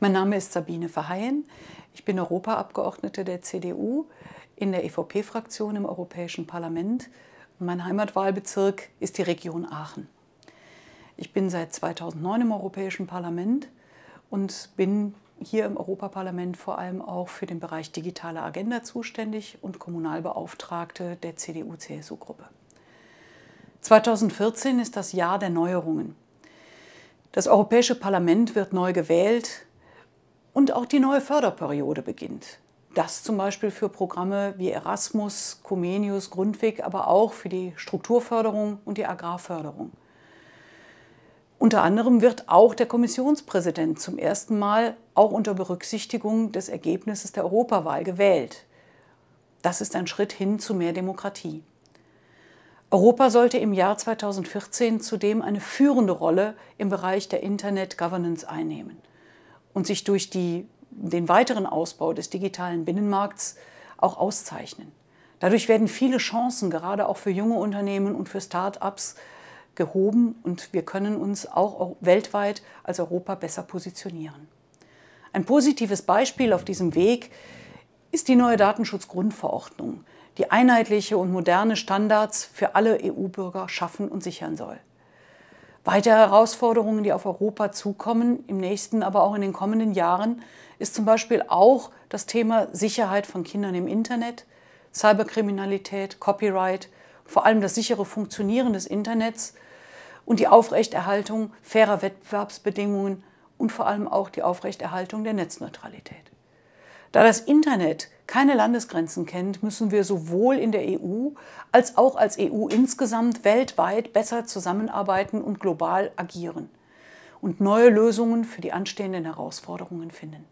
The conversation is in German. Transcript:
Mein Name ist Sabine Verheyen. Ich bin Europaabgeordnete der CDU in der EVP-Fraktion im Europäischen Parlament. Mein Heimatwahlbezirk ist die Region Aachen. Ich bin seit 2009 im Europäischen Parlament und bin hier im Europaparlament vor allem auch für den Bereich digitale Agenda zuständig und Kommunalbeauftragte der CDU-CSU-Gruppe. 2014 ist das Jahr der Neuerungen. Das Europäische Parlament wird neu gewählt, und auch die neue Förderperiode beginnt. Das zum Beispiel für Programme wie Erasmus, Comenius, Grundweg, aber auch für die Strukturförderung und die Agrarförderung. Unter anderem wird auch der Kommissionspräsident zum ersten Mal auch unter Berücksichtigung des Ergebnisses der Europawahl gewählt. Das ist ein Schritt hin zu mehr Demokratie. Europa sollte im Jahr 2014 zudem eine führende Rolle im Bereich der Internet Governance einnehmen und sich durch die, den weiteren Ausbau des digitalen Binnenmarkts auch auszeichnen. Dadurch werden viele Chancen, gerade auch für junge Unternehmen und für Start-ups, gehoben und wir können uns auch weltweit als Europa besser positionieren. Ein positives Beispiel auf diesem Weg ist die neue Datenschutzgrundverordnung, die einheitliche und moderne Standards für alle EU-Bürger schaffen und sichern soll. Weitere Herausforderungen, die auf Europa zukommen, im nächsten, aber auch in den kommenden Jahren, ist zum Beispiel auch das Thema Sicherheit von Kindern im Internet, Cyberkriminalität, Copyright, vor allem das sichere Funktionieren des Internets und die Aufrechterhaltung fairer Wettbewerbsbedingungen und vor allem auch die Aufrechterhaltung der Netzneutralität. Da das Internet keine Landesgrenzen kennt, müssen wir sowohl in der EU als auch als EU insgesamt weltweit besser zusammenarbeiten und global agieren und neue Lösungen für die anstehenden Herausforderungen finden.